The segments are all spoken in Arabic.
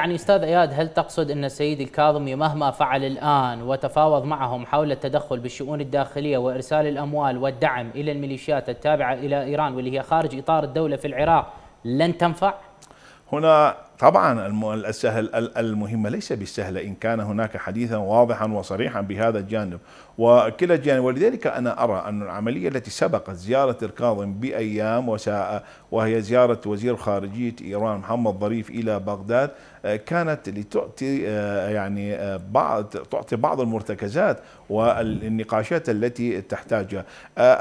يعني استاذ اياد هل تقصد ان السيد الكاظمي مهما فعل الان وتفاوض معهم حول التدخل بالشؤون الداخليه وارسال الاموال والدعم الى الميليشيات التابعه الى ايران واللي هي خارج اطار الدوله في العراق لن تنفع؟ هنا طبعا السهل المهمة ليس بالسهلة إن كان هناك حديثا واضحا وصريحا بهذا الجانب وكلا الجانب ولذلك أنا أرى أن العملية التي سبقت زيارة الكاظم بأيام وساء وهي زيارة وزير خارجية إيران محمد ظريف إلى بغداد كانت لتعطي يعني بعض تعطي بعض المرتكزات والنقاشات التي تحتاجها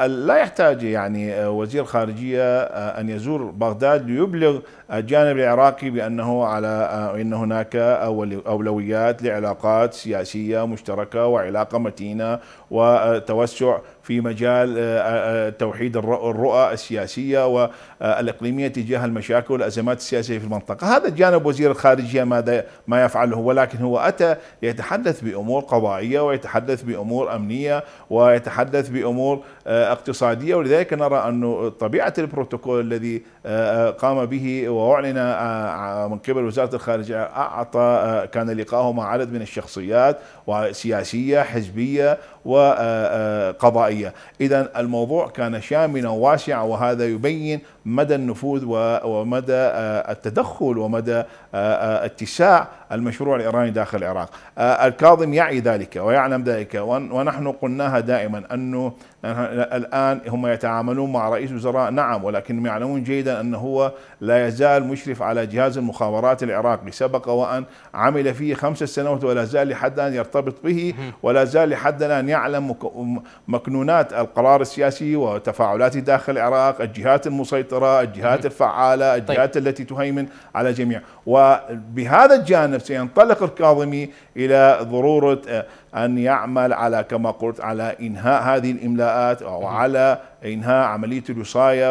لا يحتاج يعني وزير خارجية أن يزور بغداد ليبلغ الجانب العراقي بأنه أنه على آه، أن هناك أولويات لعلاقات سياسية مشتركة وعلاقة متينة وتوسع في مجال آه، آه، توحيد الرؤى السياسية والإقليمية تجاه المشاكل والأزمات السياسية في المنطقة هذا جانب وزير الخارجية ماذا ما يفعله ولكن هو أتى يتحدث بأمور قضائية ويتحدث بأمور أمنية ويتحدث بأمور اقتصادية ولذلك نرى انه طبيعة البروتوكول الذي قام به وأعلن من من قبل وزاره الخارجيه اعطى آه، كان لقاءه مع عدد من الشخصيات وسياسيه حزبيه وقضائيه، آه، آه، اذا الموضوع كان شاملا واسعا وهذا يبين مدى النفوذ ومدى التدخل ومدى اتساع المشروع الايراني داخل العراق. الكاظم يعي ذلك ويعلم ذلك ونحن قلناها دائما انه الان هم يتعاملون مع رئيس وزراء نعم ولكنهم يعلمون جيدا انه هو لا يزال مشرف على جهاز المخابرات المخابرات العراقي سبق وأن عمل فيه خمس سنوات ولا زال لحد الآن يرتبط به ولا زال لحد الآن يعلم مكنونات القرار السياسي وتفاعلاته داخل العراق الجهات المسيطرة الجهات الفعالة طيب. الجهات طيب. التي تهيمن على جميع وبهذا الجانب سينطلق الكاظمي إلى ضرورة آه، أن يعمل على كما قلت على إنهاء هذه الإملاءات وعلى إنهاء عملية الوصاية